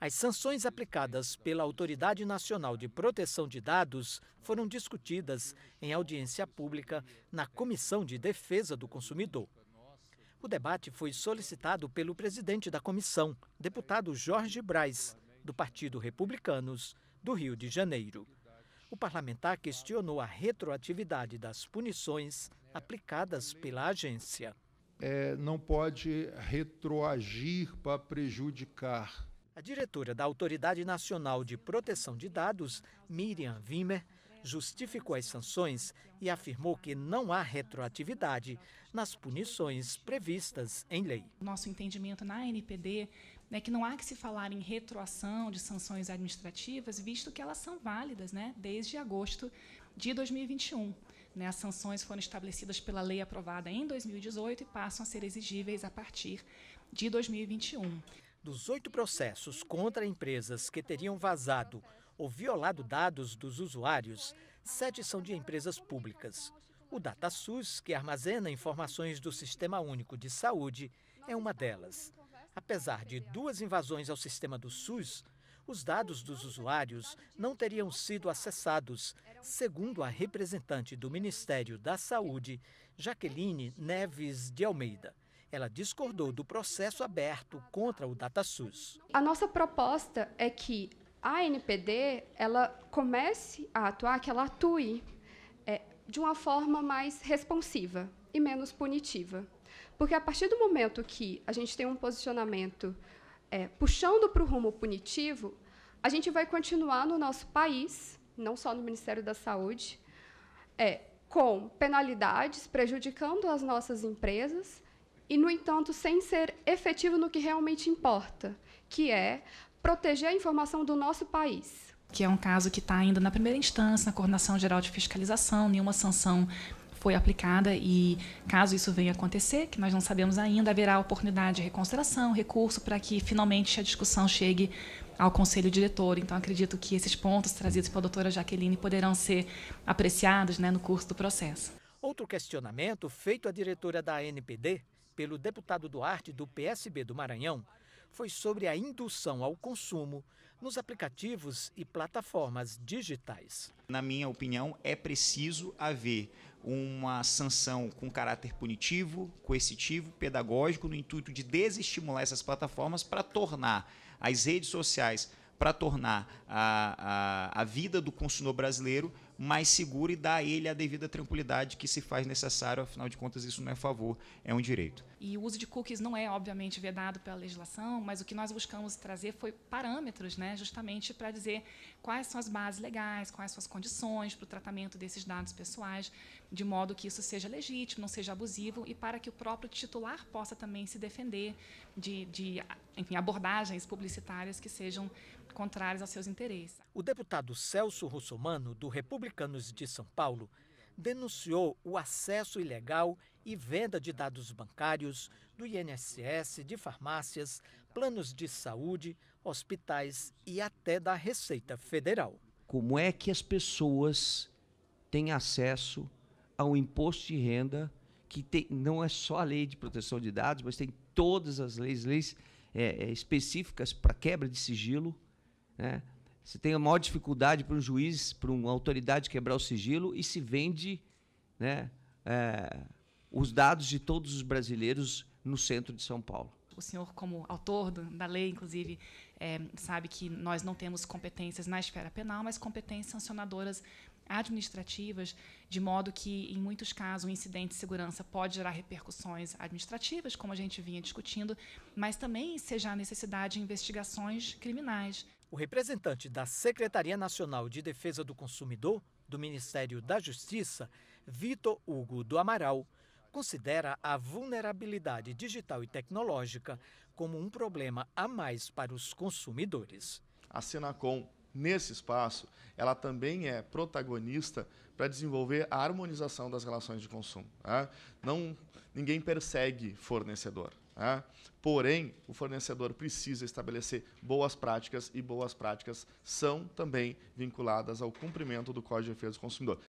As sanções aplicadas pela Autoridade Nacional de Proteção de Dados foram discutidas em audiência pública na Comissão de Defesa do Consumidor. O debate foi solicitado pelo presidente da comissão, deputado Jorge Braz, do Partido Republicanos, do Rio de Janeiro. O parlamentar questionou a retroatividade das punições aplicadas pela agência. É, não pode retroagir para prejudicar a diretora da Autoridade Nacional de Proteção de Dados, Miriam Wimmer, justificou as sanções e afirmou que não há retroatividade nas punições previstas em lei. Nosso entendimento na NPD é que não há que se falar em retroação de sanções administrativas, visto que elas são válidas né, desde agosto de 2021. Né, as sanções foram estabelecidas pela lei aprovada em 2018 e passam a ser exigíveis a partir de 2021. Dos oito processos contra empresas que teriam vazado ou violado dados dos usuários, sete são de empresas públicas. O DataSUS, que armazena informações do Sistema Único de Saúde, é uma delas. Apesar de duas invasões ao sistema do SUS, os dados dos usuários não teriam sido acessados, segundo a representante do Ministério da Saúde, Jaqueline Neves de Almeida ela discordou do processo aberto contra o DataSUS. A nossa proposta é que a NPD ela comece a atuar, que ela atue é, de uma forma mais responsiva e menos punitiva. Porque a partir do momento que a gente tem um posicionamento é, puxando para o rumo punitivo, a gente vai continuar no nosso país, não só no Ministério da Saúde, é, com penalidades prejudicando as nossas empresas, e, no entanto, sem ser efetivo no que realmente importa, que é proteger a informação do nosso país. Que é um caso que está ainda na primeira instância, na Coordenação Geral de Fiscalização, nenhuma sanção foi aplicada e, caso isso venha a acontecer, que nós não sabemos ainda, haverá oportunidade de reconsideração, recurso para que finalmente a discussão chegue ao conselho diretor. Então, acredito que esses pontos trazidos pela doutora Jaqueline poderão ser apreciados né, no curso do processo. Outro questionamento feito à diretora da ANPD pelo deputado Duarte, do PSB do Maranhão, foi sobre a indução ao consumo nos aplicativos e plataformas digitais. Na minha opinião, é preciso haver uma sanção com caráter punitivo, coercitivo, pedagógico, no intuito de desestimular essas plataformas para tornar as redes sociais, para tornar a, a, a vida do consumidor brasileiro mais seguro e dar a ele a devida tranquilidade que se faz necessário, afinal de contas, isso não é favor, é um direito. E o uso de cookies não é, obviamente, vedado pela legislação, mas o que nós buscamos trazer foi parâmetros, né, justamente para dizer quais são as bases legais, quais são as condições para o tratamento desses dados pessoais, de modo que isso seja legítimo, não seja abusivo e para que o próprio titular possa também se defender de, de enfim, abordagens publicitárias que sejam contrários aos seus interesses. O deputado Celso Russomano, do Republicanos de São Paulo, denunciou o acesso ilegal e venda de dados bancários do INSS, de farmácias, planos de saúde, hospitais e até da Receita Federal. Como é que as pessoas têm acesso ao imposto de renda que tem, não é só a lei de proteção de dados, mas tem todas as leis, leis é, é específicas para quebra de sigilo, né? Se tem a maior dificuldade para um juiz, para uma autoridade quebrar o sigilo e se vende né, é, os dados de todos os brasileiros no centro de São Paulo o senhor, como autor da lei, inclusive, é, sabe que nós não temos competências na esfera penal, mas competências sancionadoras administrativas, de modo que, em muitos casos, um incidente de segurança pode gerar repercussões administrativas, como a gente vinha discutindo, mas também seja a necessidade de investigações criminais. O representante da Secretaria Nacional de Defesa do Consumidor, do Ministério da Justiça, Vitor Hugo do Amaral, considera a vulnerabilidade digital e tecnológica como um problema a mais para os consumidores. A Senacom, nesse espaço, ela também é protagonista para desenvolver a harmonização das relações de consumo. Né? Não, ninguém persegue fornecedor. Né? porém, o fornecedor precisa estabelecer boas práticas e boas práticas são também vinculadas ao cumprimento do Código de Defesa do Consumidor.